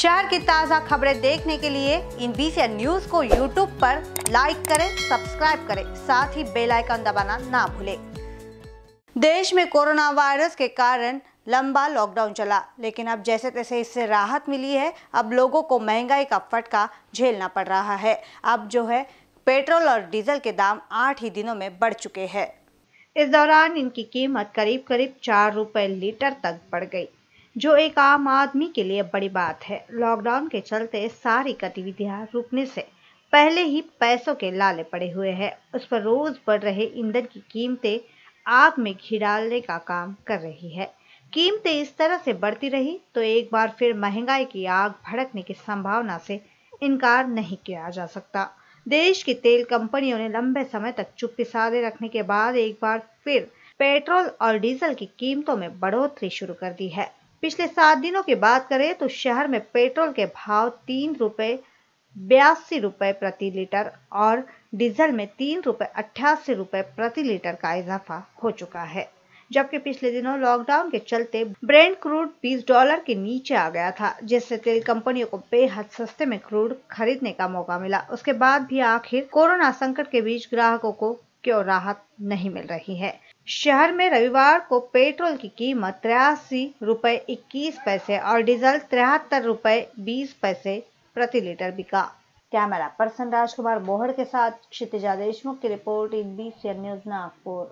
शहर की ताज़ा खबरें देखने के लिए इन बीसी न्यूज को यूट्यूब पर लाइक करें सब्सक्राइब करें साथ ही बेल आइकन दबाना ना भूलें देश में कोरोना वायरस के कारण लंबा लॉकडाउन चला लेकिन अब जैसे तैसे इससे राहत मिली है अब लोगों को महंगाई का फटका झेलना पड़ रहा है अब जो है पेट्रोल और डीजल के दाम आठ ही दिनों में बढ़ चुके हैं इस दौरान इनकी कीमत करीब करीब चार रुपए लीटर तक बढ़ गई जो एक आम आदमी के लिए बड़ी बात है लॉकडाउन के चलते सारी गतिविधियां रुकने से पहले ही पैसों के लाले पड़े हुए हैं उस पर रोज बढ़ रहे ईंधन की कीमतें आग में घी डालने का काम कर रही है कीमतें इस तरह से बढ़ती रही तो एक बार फिर महंगाई की आग भड़कने की संभावना से इनकार नहीं किया जा सकता देश की तेल कंपनियों ने लंबे समय तक चुप्पी साधे रखने के बाद एक बार फिर पेट्रोल और डीजल की कीमतों में बढ़ोतरी शुरू कर दी है पिछले सात दिनों की बात करें तो शहर में पेट्रोल के भाव तीन रुपये बयासी रुपये प्रति लीटर और डीजल में तीन रुपये अट्ठासी रुपये प्रति लीटर का इजाफा हो चुका है जबकि पिछले दिनों लॉकडाउन के चलते ब्रेंड क्रूड 20 डॉलर के नीचे आ गया था जिससे तेल कंपनियों को बेहद सस्ते में क्रूड खरीदने का मौका मिला उसके बाद भी आखिर कोरोना संकट के बीच ग्राहकों को क्यों राहत नहीं मिल रही है शहर में रविवार को पेट्रोल की कीमत तिरासी रुपए इक्कीस पैसे और डीजल तिहत्तर रुपए बीस पैसे प्रति लीटर बिका कैमरा पर्सन राजकुमार बोहड़ के साथ क्षितिजा देशमुख की रिपोर्ट इन बी न्यूज नागपुर